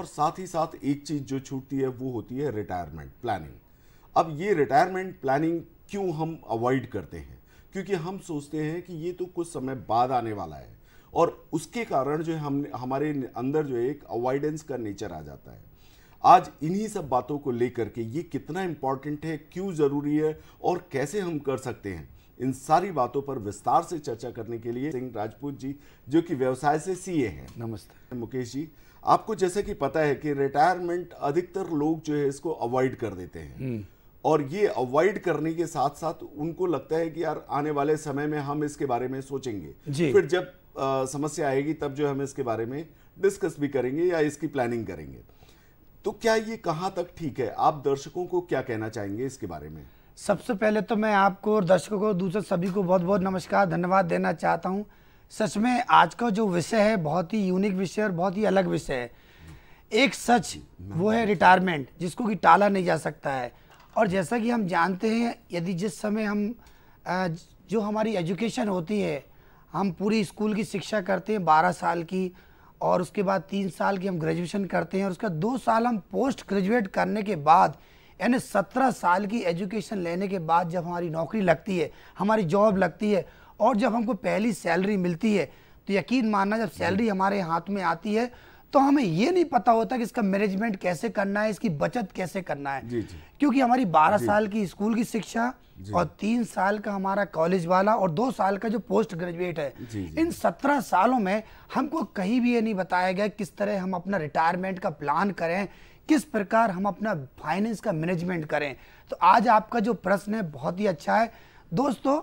और साथ ही साथ एक चीज़ जो छूटती है वो होती है रिटायरमेंट प्लानिंग अब ये रिटायरमेंट प्लानिंग क्यों हम अवॉइड करते हैं क्योंकि हम सोचते हैं कि ये तो कुछ समय बाद आने वाला है और उसके कारण जो है हम हमारे अंदर जो है एक अवॉइडेंस का नेचर आ जाता है आज इन्हीं सब बातों को लेकर के ये कितना इम्पॉर्टेंट है क्यों ज़रूरी है और कैसे हम कर सकते हैं इन सारी बातों पर विस्तार से चर्चा करने के लिए सिंह राजपूत जी जो कि व्यवसाय से सीए हैं नमस्ते मुकेश जी आपको जैसे कि पता है कि रिटायरमेंट अधिकतर लोग जो है इसको अवॉइड कर देते हैं हम्म। और ये अवॉइड करने के साथ साथ उनको लगता है कि यार आने वाले समय में हम इसके बारे में सोचेंगे फिर जब आ, समस्या आएगी तब जो हम इसके बारे में डिस्कस भी करेंगे या इसकी प्लानिंग करेंगे तो क्या ये कहाँ तक ठीक है आप दर्शकों को क्या कहना चाहेंगे इसके बारे में सबसे पहले तो मैं आपको और दर्शकों को दूसरे सभी को बहुत बहुत नमस्कार धन्यवाद देना चाहता हूँ सच में आज का जो विषय है बहुत ही यूनिक विषय और बहुत ही अलग विषय है एक सच वो है रिटायरमेंट जिसको कि टाला नहीं जा सकता है और जैसा कि हम जानते हैं यदि जिस समय हम जो हमारी एजुकेशन होती है हम पूरी स्कूल की शिक्षा करते हैं बारह साल की और उसके बाद तीन साल की हम ग्रेजुएशन करते हैं और उसका दो साल हम पोस्ट ग्रेजुएट करने के बाद यानी सत्रह साल की एजुकेशन लेने के बाद जब हमारी नौकरी लगती है हमारी जॉब लगती है और जब हमको पहली सैलरी मिलती है तो यकीन मानना जब सैलरी हमारे हाथ में आती है तो हमें ये नहीं पता होता कि इसका मैनेजमेंट कैसे करना है इसकी बचत कैसे करना है जी जी। क्योंकि हमारी 12 साल की स्कूल की शिक्षा और तीन साल का हमारा कॉलेज वाला और दो साल का जो पोस्ट ग्रेजुएट है जी जी। इन सत्रह सालों में हमको कहीं भी ये नहीं बताया गया किस तरह हम अपना रिटायरमेंट का प्लान करें किस प्रकार हम अपना फाइनेंस का मैनेजमेंट करें तो आज आपका जो प्रश्न है बहुत ही अच्छा है दोस्तों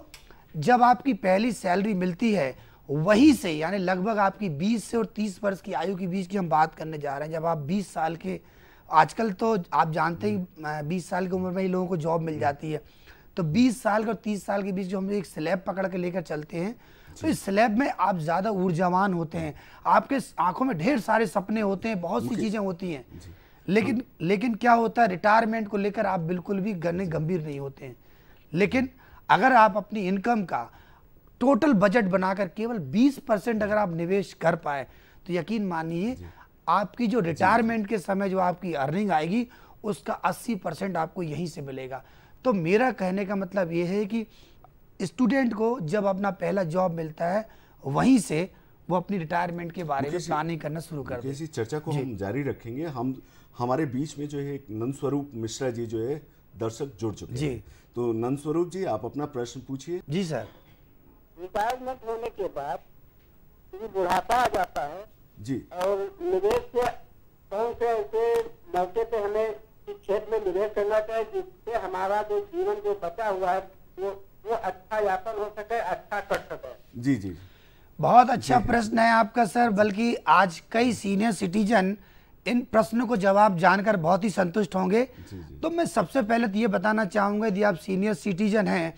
जब आपकी पहली सैलरी मिलती है वहीं से यानी लगभग आपकी 20 से और 30 वर्ष की आयु के बीच की हम बात करने जा रहे हैं जब आप 20 साल के आजकल तो आप जानते ही 20 साल की उम्र में ही लोगों को जॉब मिल जाती है तो 20 साल के और 30 साल के बीच जो हम एक स्लैब पकड़ के लेकर चलते हैं तो इस स्लैब में आप ज़्यादा ऊर्जावान होते हैं आपके आंखों में ढेर सारे सपने होते हैं बहुत सी चीज़ें होती हैं लेकिन लेकिन क्या होता है रिटायरमेंट को लेकर आप बिल्कुल भी गने गंभीर नहीं होते हैं लेकिन अगर आप अपनी इनकम का टोटल बजट बनाकर केवल 20 परसेंट अगर आप निवेश कर पाए तो यकीन मानिए आपकी जो रिटायरमेंट के समय जो आपकी अर्निंग आएगी उसका 80 परसेंट आपको यहीं से मिलेगा तो मेरा कहने का मतलब ये है कि स्टूडेंट को जब अपना पहला जॉब मिलता है वहीं से वो अपनी रिटायरमेंट के बारे में प्लानिंग करना शुरू कर दे इसी चर्चा को हम जारी रखेंगे हम हमारे बीच में जो है नंद स्वरूप मिश्रा जी जो है दर्शक जुड़ चुके हैं तो नंद स्वरूप जी आप अपना प्रश्न पूछिए जी सर रिटायरमेंट होने के बाद बुढ़ापा आ जाता है जी और निवेश के कौन से ऐसे मौके पे हमें इस क्षेत्र में निवेश करना चाहिए जिससे हमारा जो जीवन जो बचा हुआ है वो वो अच्छा यापन हो सके अच्छा कर सके जी जी बहुत अच्छा प्रश्न है आपका सर बल्कि आज कई सीनियर सिटीजन इन प्रश्नों को जवाब जानकर बहुत ही संतुष्ट होंगे जी जी। तो मैं सबसे पहले तो ये बताना चाहूंगा यदि आप सीनियर सिटीजन हैं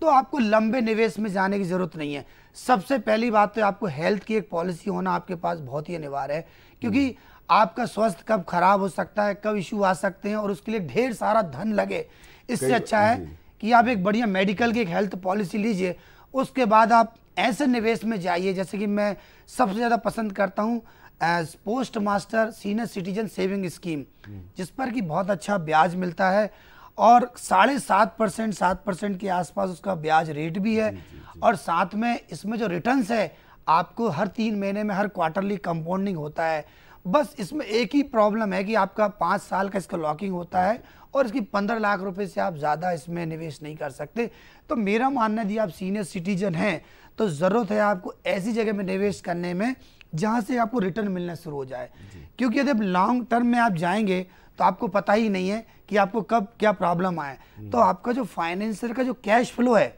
तो आपको लंबे निवेश में जाने की ज़रूरत नहीं है सबसे पहली बात तो आपको हेल्थ की एक पॉलिसी होना आपके पास बहुत ही अनिवार्य है क्योंकि हम्म। आपका स्वास्थ्य कब खराब हो सकता है कब इश्यू आ सकते हैं और उसके लिए ढेर सारा धन लगे इससे अच्छा है कि आप एक बढ़िया मेडिकल की एक हेल्थ पॉलिसी लीजिए उसके बाद आप ऐसे निवेश में जाइए जैसे कि मैं सबसे ज़्यादा पसंद करता हूँ as post master senior citizen saving scheme जिस पर कि बहुत अच्छा ब्याज मिलता है और साढ़े सात परसेंट सात परसेंट के आसपास उसका ब्याज रेट भी है जी, जी, जी। और साथ में इसमें जो रिटर्न्स है आपको हर तीन महीने में हर क्वार्टरली कंपाउंडिंग होता है बस इसमें एक ही प्रॉब्लम है कि आपका पाँच साल का इसका लॉकिंग होता है और इसकी पंद्रह लाख रुपए से आप ज़्यादा इसमें निवेश नहीं कर सकते तो मेरा मानना है आप सीनियर सिटीजन हैं तो ज़रूरत है आपको ऐसी जगह में निवेश करने में जहाँ से आपको रिटर्न मिलना शुरू हो जाए क्योंकि यदि लॉन्ग टर्म में आप जाएंगे तो आपको पता ही नहीं है कि आपको कब क्या प्रॉब्लम हम्म। आए तो आपका जो फाइनेंशियल का जो कैश फ्लो है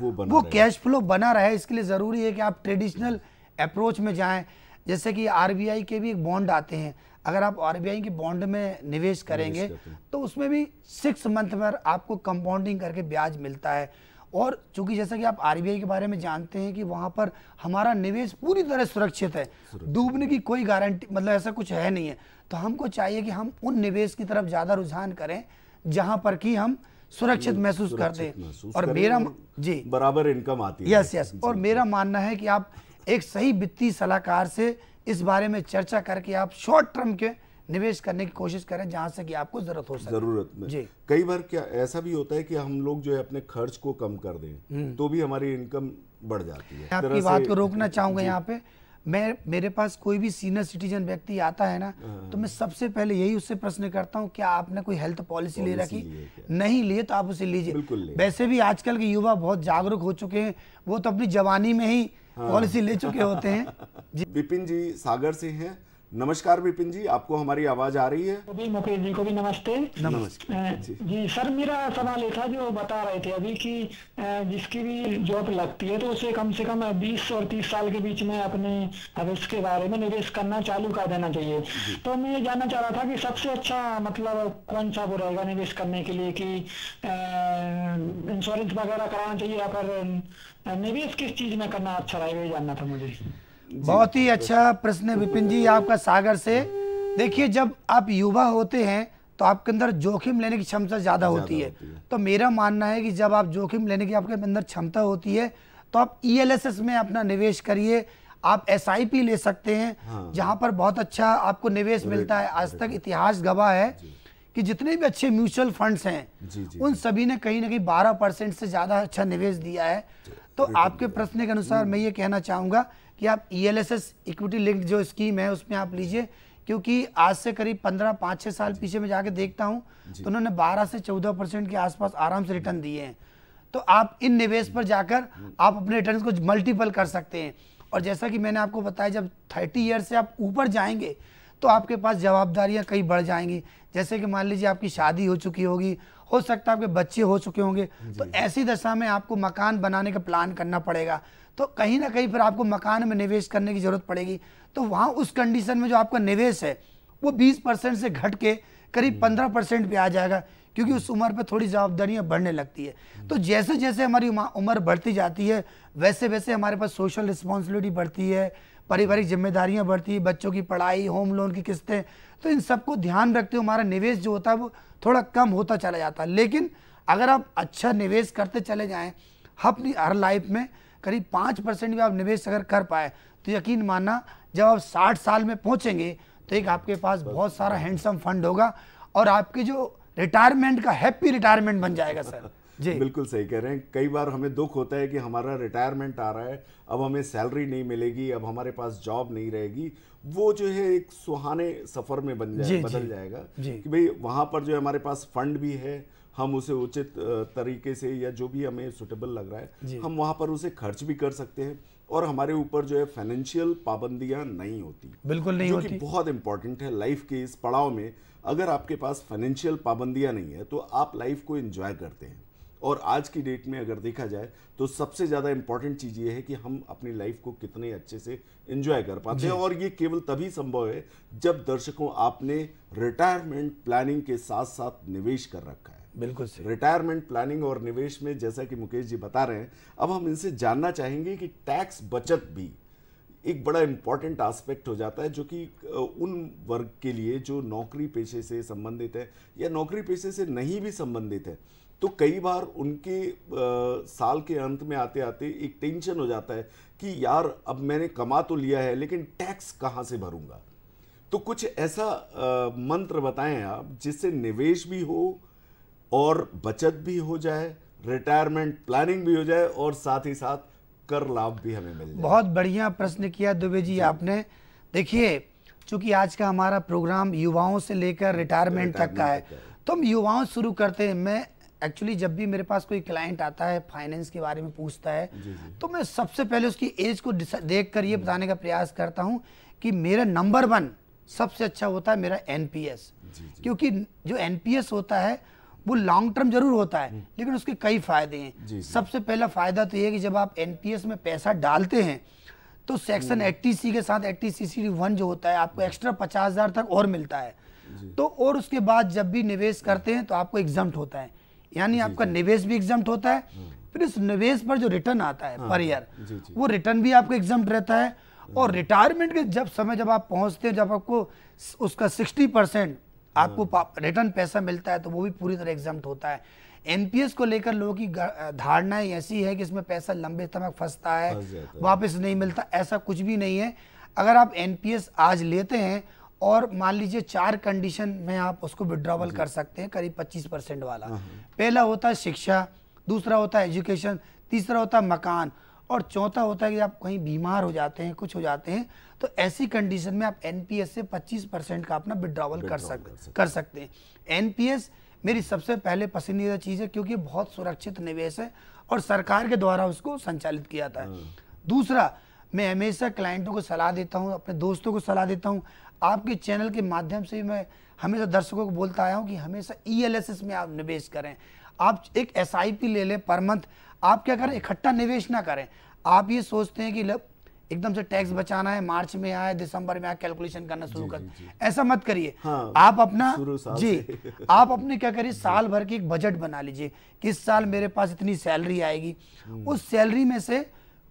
वो बना वो कैश फ्लो बना रहे इसके लिए ज़रूरी है कि आप ट्रेडिशनल अप्रोच में जाएं जैसे कि आरबीआई के भी एक बॉन्ड आते हैं अगर आप आरबीआई के बॉन्ड में निवेश करेंगे तो उसमें भी सिक्स मंथ पर आपको कंपाउंडिंग करके ब्याज मिलता है और चूंकि जैसा कि आप आरबीआई के बारे में जानते हैं कि वहां पर हमारा निवेश पूरी तरह सुरक्षित है डूबने की कोई गारंटी मतलब ऐसा कुछ है नहीं है तो हमको चाहिए कि हम उन निवेश की तरफ ज़्यादा रुझान करें जहां पर कि हम सुरक्षित महसूस करते हैं और मेरा जी बराबर इनकम आती है यस यस और मेरा मानना है कि आप एक सही वित्तीय सलाहकार से इस बारे में चर्चा करके आप शॉर्ट टर्म के निवेश करने की कोशिश करें जहाँ से कि आपको जरूरत हो सके जरूरत में जी कई बार क्या ऐसा भी होता है कि हम लोग जो है अपने खर्च को कम कर दें हम्म। तो भी हमारी इनकम बढ़ जाती है आपकी बात को रोकना चाहूंगा यहाँ पे मैं मेरे पास कोई भी सीनियर सिटीजन व्यक्ति आता है ना हाँ, हाँ, तो हाँ। मैं सबसे पहले यही उससे प्रश्न करता हूँ क्या आपने कोई हेल्थ पॉलिसी ले रखी नहीं लिए तो आप उसे लीजिए वैसे भी आजकल के युवा बहुत जागरूक हो चुके हैं वो तो अपनी जवानी में ही पॉलिसी ले चुके होते हैं विपिन जी सागर से हैं नमस्कार विपिन जी आपको हमारी आवाज आ रही है अभी मुकेश जी को भी नमस्ते नमस्कार जी।, सर मेरा सवाल ये था जो बता रहे थे अभी कि जिसकी भी जॉब लगती है तो उसे कम से कम 20 और 30 साल के बीच में अपने भविष्य के बारे में निवेश करना चालू कर देना चाहिए तो मैं ये जानना चाह रहा था कि सबसे अच्छा मतलब कौन सा वो रहेगा निवेश करने के लिए की इंश्योरेंस वगैरह कराना चाहिए या फिर निवेश किस चीज में करना अच्छा रहेगा ये जानना था मुझे बहुत ही अच्छा प्रश्न है विपिन जी आपका सागर से देखिए जब आप युवा होते हैं तो आपके अंदर जोखिम लेने की क्षमता ज़्यादा होती, है।, तो मेरा मानना है कि जब आप जोखिम लेने की आपके अंदर क्षमता होती है तो आप ई e में अपना निवेश करिए आप एस ले सकते हैं हाँ। जहां पर बहुत अच्छा आपको निवेश मिलता है आज तक इतिहास गवाह है कि जितने भी अच्छे म्यूचुअल फंड्स हैं उन सभी ने कहीं ना कहीं 12 परसेंट से ज़्यादा अच्छा निवेश दिया है तो आपके प्रश्न के अनुसार हम्म। मैं ये कहना चाहूंगा कि आप ई इक्विटी लिंक्ड जो स्कीम है उसमें आप लीजिए क्योंकि आज से करीब पंद्रह पाँच छः साल पीछे में जाके देखता हूँ तो उन्होंने बारह से चौदह परसेंट के आसपास आराम से रिटर्न दिए हैं तो आप इन निवेश पर जाकर आप अपने रिटर्न को मल्टीपल कर सकते हैं और जैसा कि मैंने आपको बताया जब थर्टी ईयर से आप ऊपर जाएंगे तो आपके पास जवाबदारियाँ कई बढ़ जाएंगी जैसे कि मान लीजिए आपकी शादी हो चुकी होगी हो सकता है आपके बच्चे हो चुके होंगे तो ऐसी दशा में आपको मकान बनाने का प्लान करना पड़ेगा तो कहीं ना कहीं फिर आपको मकान में निवेश करने की ज़रूरत पड़ेगी तो वहाँ उस कंडीशन में जो आपका निवेश है वो बीस परसेंट से घट के करीब हम्म। पंद्रह परसेंट पे आ जाएगा क्योंकि उस उम्र पर थोड़ी जवाबदारियाँ बढ़ने लगती है हम्म। तो जैसे जैसे हमारी उम्र बढ़ती जाती है वैसे वैसे हमारे पास सोशल रिस्पॉन्सिबिलिटी बढ़ती है पारिवारिक जिम्मेदारियाँ बढ़ती है बच्चों की पढ़ाई होम लोन की किस्तें तो इन सबको ध्यान रखते हुए हमारा निवेश जो होता है वो थोड़ा कम होता चला जाता है लेकिन अगर आप अच्छा निवेश करते चले जाएँ अपनी हर लाइफ में करीब पाँच परसेंट भी आप निवेश अगर कर पाए तो यकीन मानना जब आप साठ साल में पहुँचेंगे तो एक आपके पास बहुत सारा हैंडसम फंड होगा और आपके जो रिटायरमेंट का हैप्पी रिटायरमेंट बन जाएगा सर जी बिल्कुल सही कह रहे हैं कई बार हमें दुख होता है कि हमारा रिटायरमेंट आ रहा है अब हमें सैलरी नहीं मिलेगी अब हमारे पास जॉब नहीं रहेगी वो जो है एक सुहाने सफ़र में बन जाए जी, बदल जी, जाएगा जी. कि भाई वहां पर जो है हमारे पास फंड भी है हम उसे उचित तरीके से या जो भी हमें सुटेबल लग रहा है हम वहां पर उसे खर्च भी कर सकते हैं और हमारे ऊपर जो है फाइनेंशियल पाबंदियां नहीं होती बिल्कुल नहीं जो होती कि बहुत इंपॉर्टेंट है लाइफ के इस पड़ाव में अगर आपके पास फाइनेंशियल पाबंदियां नहीं है तो आप लाइफ को एंजॉय करते हैं और आज की डेट में अगर देखा जाए तो सबसे ज़्यादा इम्पॉर्टेंट चीज़ ये है कि हम अपनी लाइफ को कितने अच्छे से इन्जॉय कर पाते हैं और ये केवल तभी संभव है जब दर्शकों आपने रिटायरमेंट प्लानिंग के साथ साथ निवेश कर रखा है बिल्कुल रिटायरमेंट प्लानिंग और निवेश में जैसा कि मुकेश जी बता रहे हैं अब हम इनसे जानना चाहेंगे कि टैक्स बचत भी एक बड़ा इम्पॉर्टेंट आस्पेक्ट हो जाता है जो कि उन वर्ग के लिए जो नौकरी पेशे से संबंधित है या नौकरी पेशे से नहीं भी संबंधित है तो कई बार उनके आ, साल के अंत में आते आते एक टेंशन हो जाता है कि यार अब मैंने कमा तो लिया है लेकिन टैक्स कहाँ से भरूंगा तो कुछ ऐसा आ, मंत्र बताएं आप जिससे निवेश भी हो और बचत भी हो जाए रिटायरमेंट प्लानिंग भी हो जाए और साथ ही साथ कर लाभ भी हमें मिल जाए बहुत बढ़िया प्रश्न किया दुबे जी, जी। आपने देखिए चूंकि आज का हमारा प्रोग्राम युवाओं से लेकर रिटायरमेंट तक का है तो हम युवाओं शुरू करते हैं मैं एक्चुअली जब भी मेरे पास कोई क्लाइंट आता है फाइनेंस के बारे में पूछता है जी जी। तो मैं सबसे पहले उसकी एज को देख कर ये बताने का प्रयास करता हूँ कि मेरा नंबर वन सबसे अच्छा होता है मेरा एन क्योंकि जो एन होता है वो लॉन्ग टर्म जरूर होता है हम्म। लेकिन उसके कई फायदे हैं सबसे पहला फायदा तो ये कि जब आप एन में पैसा डालते हैं तो सेक्शन हम्म। एट्टी के साथ एट्टी सी वन जो होता है आपको एक्स्ट्रा पचास हजार तक और मिलता है तो और उसके बाद जब भी निवेश करते हैं तो आपको एग्जाम होता है यानी आपका निवेश भी एग्जाम होता है फिर इस निवेश पर जो रिटर्न आता है पर हाँ, ईयर हाँ। वो रिटर्न भी आपको एग्जाम रहता है और रिटायरमेंट के जब समय जब आप पहुंचते हैं जब आपको उसका सिक्सटी परसेंट आपको रिटर्न हाँ। पैसा मिलता है तो वो भी पूरी तरह एग्जाम होता है एनपीएस को लेकर लोगों की धारणाएं ऐसी है कि इसमें पैसा लंबे समय फंसता है वापस नहीं मिलता ऐसा कुछ भी नहीं है अगर आप एनपीएस आज लेते हैं और मान लीजिए चार कंडीशन में आप उसको विड्रॉवल कर सकते हैं करीब 25 परसेंट वाला हाँ, हाँ। पहला होता है शिक्षा दूसरा होता है एजुकेशन तीसरा होता है मकान और चौथा होता है कि आप कहीं बीमार हो जाते हैं कुछ हो जाते हैं तो ऐसी कंडीशन में आप एनपीएस से 25 परसेंट का अपना विड्रॉवल कर सकते कर सकते हैं एनपीएस मेरी सबसे पहले पसंदीदा चीज़ है क्योंकि बहुत सुरक्षित निवेश है और सरकार के द्वारा उसको संचालित किया जाता है हाँ। दूसरा मैं हमेशा क्लाइंटों को सलाह देता हूँ अपने दोस्तों को सलाह देता हूँ आपके चैनल के माध्यम से मैं हमेशा दर्शकों को बोलता आया हूँ कि हमेशा ई e में आप निवेश करें आप एक एस ले लें पर मंथ आप क्या करें इकट्ठा निवेश ना करें आप ये सोचते हैं कि एकदम से टैक्स बचाना है मार्च में आए दिसंबर में आए कैलकुलेशन करना शुरू कर ऐसा मत करिए हाँ, आप अपना जी आप अपने क्या करिए साल भर की एक बजट बना लीजिए कि इस साल मेरे पास इतनी सैलरी आएगी हम्म। उस सैलरी में से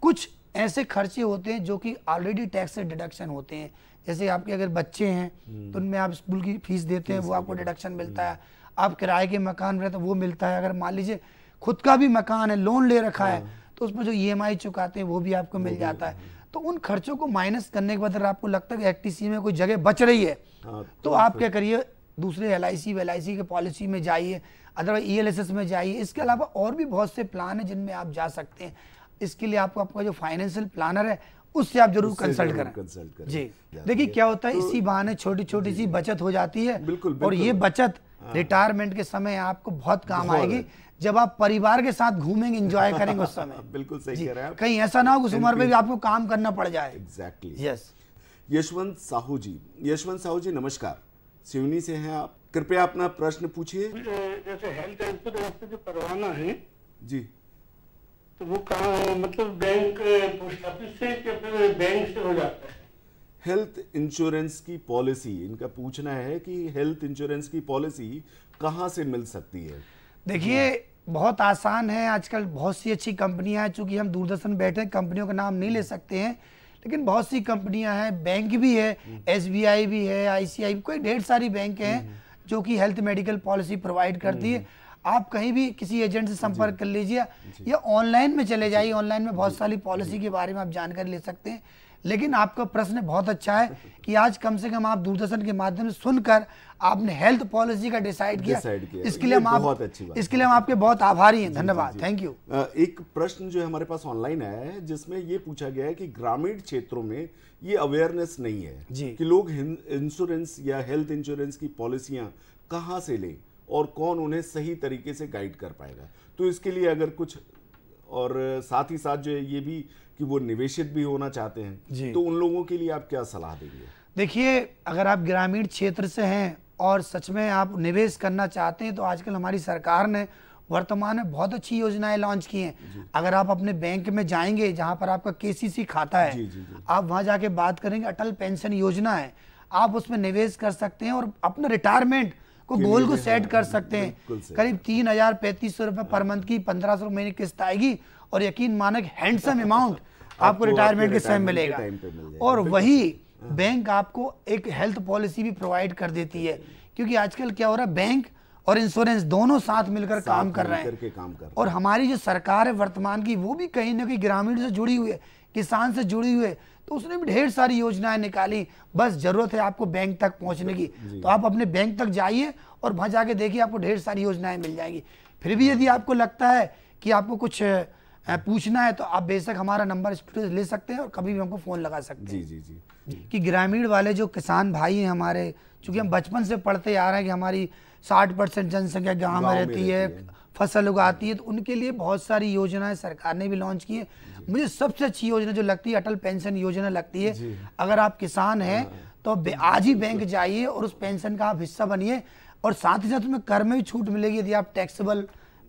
कुछ ऐसे खर्चे होते हैं जो कि ऑलरेडी टैक्स से डिडक्शन होते हैं जैसे आपके अगर बच्चे हैं तो उनमें आप स्कूल की फीस देते हैं वो आपको डिडक्शन मिलता हम्म। है आप किराए के मकान में रहते वो मिलता है अगर मान लीजिए खुद का भी मकान है लोन ले रखा है हाँ। तो उसमें जो ई e चुकाते हैं वो भी आपको मिल जाता है तो उन खर्चों को माइनस करने के बाद अगर आपको लगता है कि एक्टीसी में कोई जगह बच रही है हाँ, तो, तो आप क्या करिए दूसरे एल आई सी के पॉलिसी में जाइए otherwise E L S S में जाइए इसके अलावा और भी बहुत से प्लान हैं जिनमें आप जा सकते हैं इसके लिए आपको आपका जो फाइनेंशियल प्लानर है उससे आप जरूर कंसल्ट करें कंसल्ट करें जी देखिए क्या होता है तो इसी बहाने छोटी छोटी सी बचत हो जाती है बिल्कुल और ये बचत रिटायरमेंट हाँ। के समय आपको बहुत काम आएगी जब आप परिवार के साथ घूमेंगे एंजॉय करेंगे उस समय बिल्कुल सही कह रहे हैं कहीं ऐसा ना हो उस उम्र में भी आपको काम करना पड़ जाए एग्जैक्टली यस यशवंत साहू जी यशवंत साहू जी नमस्कार सिवनी से हैं आप कृपया अपना प्रश्न पूछिए जैसे हेल्थ इंश्योरेंस जो करवाना है जी तो वो मतलब बैंक पोस्ट ऑफिस से या फिर बैंक से हो जाता है हेल्थ इंश्योरेंस की पॉलिसी इनका पूछना है कि हेल्थ इंश्योरेंस की पॉलिसी कहाँ से मिल सकती है देखिए हाँ। बहुत आसान है आजकल बहुत सी अच्छी कंपनियां हैं चूंकि हम दूरदर्शन बैठे कंपनियों का नाम नहीं ले सकते हैं लेकिन बहुत सी कंपनियां हैं बैंक भी है एस हम्म। भी है आई कोई ढेर सारी बैंक हैं हम्म। जो कि हेल्थ मेडिकल पॉलिसी प्रोवाइड करती है हम्म। आप कहीं भी किसी एजेंट से संपर्क कर लीजिए या ऑनलाइन में चले जाइए ऑनलाइन में बहुत सारी पॉलिसी के बारे में आप जानकारी ले सकते हैं लेकिन आपका प्रश्न बहुत अच्छा है कि आज कम से कम आप दूरदर्शन के माध्यम से सुनकर आपने हेल्थ पॉलिसी का डिसाइड किया, किया इसके लिए हम आप इसके लिए हम आपके बहुत आभारी हैं धन्यवाद थैंक यू एक प्रश्न जो हमारे पास ऑनलाइन आया है जिसमें ये पूछा गया है कि ग्रामीण क्षेत्रों में ये अवेयरनेस नहीं है कि लोग इंश्योरेंस या हेल्थ इंश्योरेंस की पॉलिसियां कहाँ से लें और कौन उन्हें सही तरीके से गाइड कर पाएगा तो इसके लिए अगर कुछ और साथ ही साथ जो है ये भी कि वो निवेशित भी होना चाहते हैं तो उन लोगों के लिए आप क्या सलाह देंगे देखिए अगर आप ग्रामीण क्षेत्र से हैं और सच में आप निवेश करना चाहते हैं तो आजकल हमारी सरकार ने वर्तमान में बहुत अच्छी योजनाएं लॉन्च की हैं अगर आप अपने बैंक में जाएंगे जहां पर आपका केसीसी खाता है जी, जी, जी. आप वहां जाके बात करेंगे अटल पेंशन योजना है आप उसमें निवेश कर सकते हैं और अपना रिटायरमेंट को गोल को सेट हाँ, कर सकते हैं करीब तीन हजार पैंतीस सौ रुपए पर मंथ की पंद्रह सौ महीने किस्त आएगी और यकीन मानक हैंडसम अमाउंट आपको रिटायरमेंट के समय मिलेगा और वही बैंक हाँ। आपको एक हेल्थ पॉलिसी भी प्रोवाइड कर देती है क्योंकि आजकल क्या हो रहा है बैंक और इंश्योरेंस दोनों साथ मिलकर साथ काम कर रहे हैं और हमारी जो सरकार है वर्तमान की वो भी कहीं ना कहीं ग्रामीण से जुड़ी हुई है किसान से जुड़ी हुए तो उसने भी ढेर सारी योजनाएं निकाली बस जरूरत है आपको बैंक तक पहुंचने की तो आप अपने बैंक तक जाइए और वहां जाके देखिए आपको ढेर सारी योजनाएं मिल जाएंगी फिर भी यदि आपको लगता है कि आपको कुछ पूछना है तो आप बेशक हमारा नंबर ले सकते हैं और कभी भी हमको फ़ोन लगा सकते हैं जी जी जी कि ग्रामीण वाले जो किसान भाई हैं हमारे चूंकि हम बचपन से पढ़ते आ रहे हैं कि हमारी साठ परसेंट जनसंख्या गाँव में रहती है फसल उगाती है तो उनके लिए बहुत सारी योजनाएं सरकार ने भी लॉन्च की है मुझे सबसे अच्छी योजना जो लगती है अटल पेंशन योजना लगती है अगर आप किसान हैं हाँ। तो आज ही बैंक जाइए और उस पेंशन का आप हिस्सा बनिए और साथ ही साथ में कर में भी छूट मिलेगी यदि आप टैक्सेबल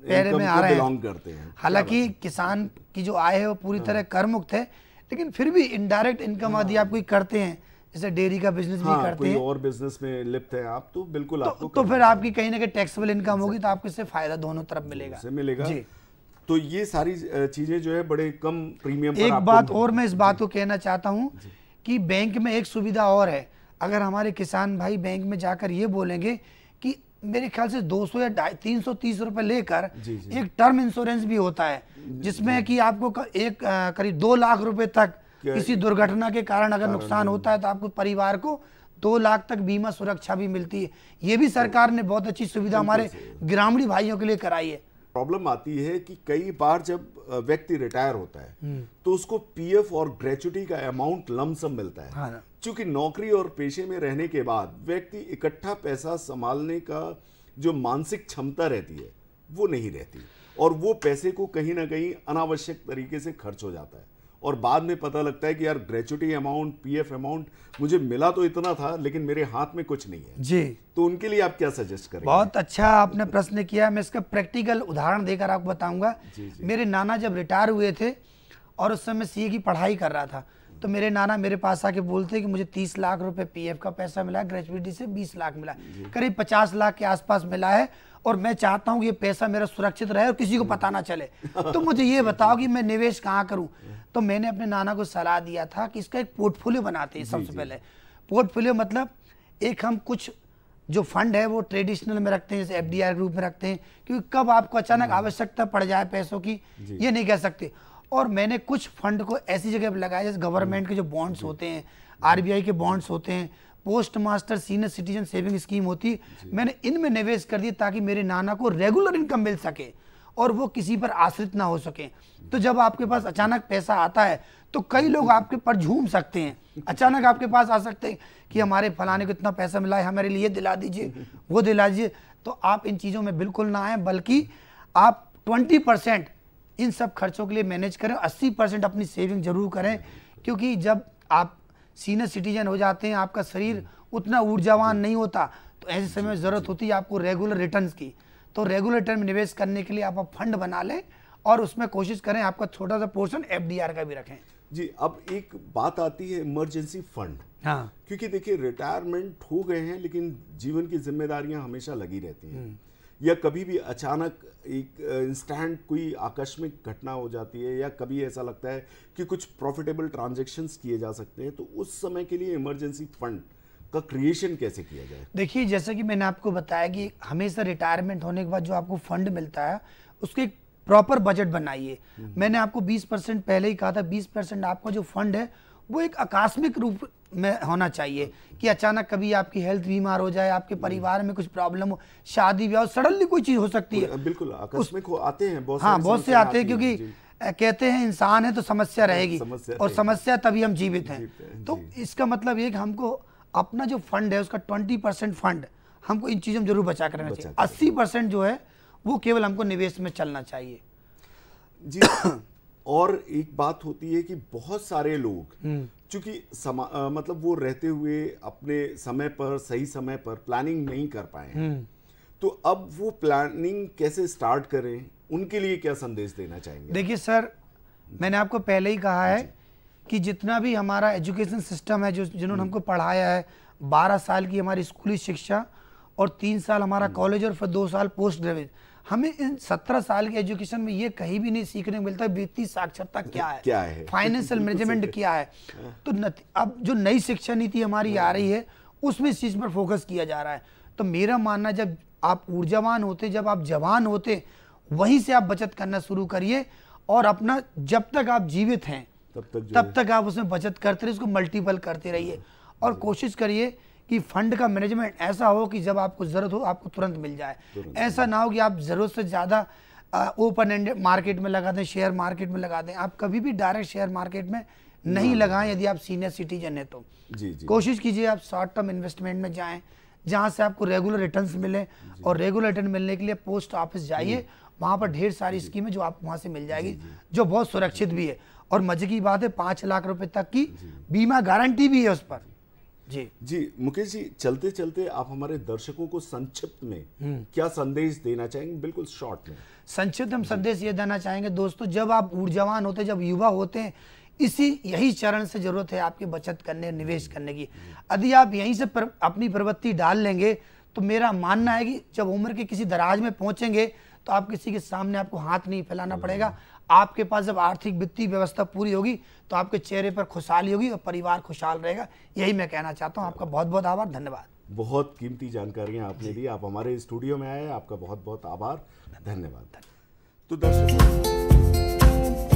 पेरे में आ रहे हैं हालांकि किसान की जो आय है वो पूरी हाँ। तरह कर मुक्त है लेकिन फिर भी इनडायरेक्ट इनकम यदि आप कोई करते हैं जैसे डेयरी का बिजनेस हाँ, भी करते हैं और बिजनेस में लिप्त हैं आप तो बिल्कुल तो, आपको तो फिर आपकी कहीं ना कहीं टैक्सेबल इनकम होगी तो आपको इससे फायदा दोनों तरफ मिलेगा मिलेगा जी तो ये सारी चीजें जो है बड़े कम प्रीमियम एक बात और मैं इस बात को कहना चाहता हूँ कि बैंक में एक सुविधा और है अगर हमारे किसान भाई बैंक में जाकर ये बोलेंगे कि मेरे ख्याल से 200 या तीन सौ तीस रुपए लेकर एक टर्म इंश्योरेंस भी होता है जिसमें कि आपको एक करीब दो लाख रुपए तक किसी दुर्घटना के कारण अगर नुकसान होता है तो आपको परिवार को दो लाख तक बीमा सुरक्षा भी मिलती है ये भी तो सरकार ने बहुत अच्छी सुविधा हमारे ग्रामीण भाइयों के लिए कराई है प्रॉब्लम आती है कि कई बार जब व्यक्ति रिटायर होता है हम्म। तो उसको पीएफ और ग्रेचुटी का अमाउंट लमसम मिलता है हाँ। नौकरी और पेशे में रहने के बाद व्यक्ति इकट्ठा पैसा संभालने का जो मानसिक क्षमता रहती है वो नहीं रहती और वो पैसे को कहीं ना कहीं अनावश्यक तरीके से खर्च हो जाता है और बाद में पता लगता है कि यार ग्रेचुटी अमाउंट पीएफ अमाउंट मुझे मिला तो इतना था लेकिन मेरे हाथ में कुछ नहीं है जी तो उनके लिए आप क्या सजेस्ट करेंगे बहुत अच्छा आपने प्रश्न किया मैं इसका प्रैक्टिकल उदाहरण देकर आपको बताऊंगा मेरे नाना जब रिटायर हुए थे और उस समय सी की पढ़ाई कर रहा था तो मेरे नाना मेरे पास आके बोलते कि मुझे तीस लाख रुपए पीएफ का पैसा मिला ग्रेजुएटी से बीस लाख मिला करीब पचास लाख के आसपास मिला है और मैं चाहता हूँ कि ये पैसा मेरा सुरक्षित रहे और किसी को पता ना चले तो मुझे ये बताओ कि मैं निवेश कहाँ करूँ तो मैंने अपने नाना को सलाह दिया था कि इसका एक पोर्टफोलियो बनाते हैं सबसे पहले पोर्टफोलियो मतलब एक हम कुछ जो फंड है वो ट्रेडिशनल में रखते हैं जैसे एफ ग्रुप में रखते हैं क्योंकि कब आपको अचानक आवश्यकता पड़ जाए पैसों की ये नहीं कह सकते और मैंने कुछ फंड को ऐसी जगह पर लगाया जैसे गवर्नमेंट के जो बॉन्ड्स होते हैं आरबीआई के बॉन्ड्स होते हैं post master senior citizen saving scheme होती मैंने इनमें निवेश कर दिया ताकि मेरे नाना को रेगुलर इनकम मिल सके और वो किसी पर आश्रित ना हो सके तो जब आपके पास अचानक पैसा आता है तो कई लोग आपके पर झूम सकते हैं अचानक आपके पास आ सकते हैं कि हमारे फलाने को इतना पैसा मिला है हमारे लिए दिला दीजिए वो दिला दीजिए तो आप इन चीज़ों में बिल्कुल ना आए बल्कि आप ट्वेंटी परसेंट इन सब खर्चों के लिए मैनेज करें अस्सी परसेंट अपनी सेविंग जरूर करें क्योंकि जब आप सीनियर सिटीजन हो जाते हैं आपका शरीर उतना ऊर्जावान नहीं होता तो ऐसे समय ज़रूरत होती है आपको रेगुलर रिटर्न की तो रेगुलेटर में निवेश करने के लिए आप फंड बना लें और उसमें कोशिश करें आपका छोटा सा पोर्शन एफ का भी रखें जी अब एक बात आती है इमरजेंसी फंड हाँ क्योंकि देखिए रिटायरमेंट हो गए हैं लेकिन जीवन की जिम्मेदारियां हमेशा लगी रहती हैं या कभी भी अचानक एक इंस्टेंट कोई आकस्मिक घटना हो जाती है या कभी ऐसा लगता है कि कुछ प्रॉफिटेबल ट्रांजेक्शन्स किए जा सकते हैं तो उस समय के लिए इमरजेंसी फंड का क्रिएशन कैसे किया जाए देखिए जैसा कि मैंने आपको बताया कि हमेशा रिटायरमेंट होने के बाद जो आपको फंड मिलता है उसके एक प्रॉपर बजट बनाइए हम्म। मैंने आपको 20 परसेंट पहले ही कहा था 20 परसेंट आपका जो फंड है वो एक आकस्मिक रूप में होना चाहिए कि अचानक कभी आपकी हेल्थ बीमार हो जाए आपके हम्म। परिवार में कुछ प्रॉब्लम हो शादी ब्याह सडनली कोई चीज़ हो सकती है बिल्कुल आकस्मिक आते हैं बहुत हाँ बहुत से आते हैं क्योंकि कहते हैं इंसान है तो समस्या हाँ, रहेगी समस्या और समस्या तभी हम जीवित हैं तो इसका मतलब ये हमको अपना जो फंड है उसका ट्वेंटी परसेंट फंड हमको इन चीज़ों में जरूर बचा कर रहना चाहिए अस्सी परसेंट जो है वो केवल हमको निवेश में चलना चाहिए जी और एक बात होती है कि बहुत सारे लोग हम्म। चूंकि मतलब वो रहते हुए अपने समय पर सही समय पर प्लानिंग नहीं कर पाए हम्म। तो अब वो प्लानिंग कैसे स्टार्ट करें उनके लिए क्या संदेश देना चाहेंगे देखिए सर मैंने आपको पहले ही कहा हाँ है कि जितना भी हमारा एजुकेशन सिस्टम है जो जिन्होंने हम्म। हमको पढ़ाया है बारह साल की हमारी स्कूली शिक्षा और तीन साल हमारा हम्म। कॉलेज और फिर दो साल पोस्ट ग्रेजुएट हमें इन सत्रह साल के एजुकेशन में ये कहीं भी नहीं सीखने को मिलता वित्तीय साक्षरता तो क्या है क्या है फाइनेंशियल मैनेजमेंट क्या है हाँ। तो अब जो नई शिक्षा नीति हमारी आ हम्म। रही है उसमें इस चीज़ पर फोकस किया जा रहा है तो मेरा मानना जब आप ऊर्जावान होते जब आप जवान होते वहीं से आप बचत करना शुरू करिए और अपना जब तक आप जीवित हैं तब तक तब तक आप उसमें बचत करते रहिए उसको मल्टीपल करते रहिए और कोशिश करिए कि फंड का मैनेजमेंट ऐसा हो कि जब आपको ज़रूरत हो आपको तुरंत मिल जाए ऐसा ना हो कि आप ज़रूरत से ज़्यादा ओपन एंड मार्केट में लगा दें शेयर मार्केट में लगा दें आप कभी भी डायरेक्ट शेयर मार्केट में नहीं लगाएं यदि आप सीनियर सिटीजन है तो जी, जी। कोशिश कीजिए आप शॉर्ट टर्म इन्वेस्टमेंट में जाएं जहां से आपको रेगुलर रिटर्न्स मिले और रेगुलर रिटर्न मिलने के लिए पोस्ट ऑफिस जाइए वहां पर ढेर सारी है जो आप वहां से मिल जाएगी जो बहुत सुरक्षित भी है और मजे की बात है पांच लाख रुपए तक की बीमा गारंटी भी है उस पर जी जी मुकेश जी चलते चलते आप हमारे दर्शकों को संक्षिप्त में हम्म। क्या संदेश देना चाहेंगे बिल्कुल शॉर्ट में संक्षिप्त हम संदेश ये देना चाहेंगे दोस्तों जब आप ऊर्जावान होते जब युवा होते हैं इसी यही चरण से जरूरत है आपकी बचत करने निवेश करने की यदि आप यहीं से पर, अपनी प्रवृत्ति डाल लेंगे तो मेरा मानना है कि जब उम्र के किसी दराज में पहुंचेंगे तो आप किसी के सामने आपको हाथ नहीं फैलाना हम्म। पड़ेगा आपके पास जब आर्थिक वित्तीय व्यवस्था पूरी होगी तो आपके चेहरे पर खुशहाली होगी और परिवार खुशहाल रहेगा यही मैं कहना चाहता हूँ आपका बहुत बहुत आभार धन्यवाद बहुत कीमती जानकारियाँ आपने दी आप हमारे स्टूडियो में आए आपका बहुत बहुत आभार धन्यवाद तो दर्शक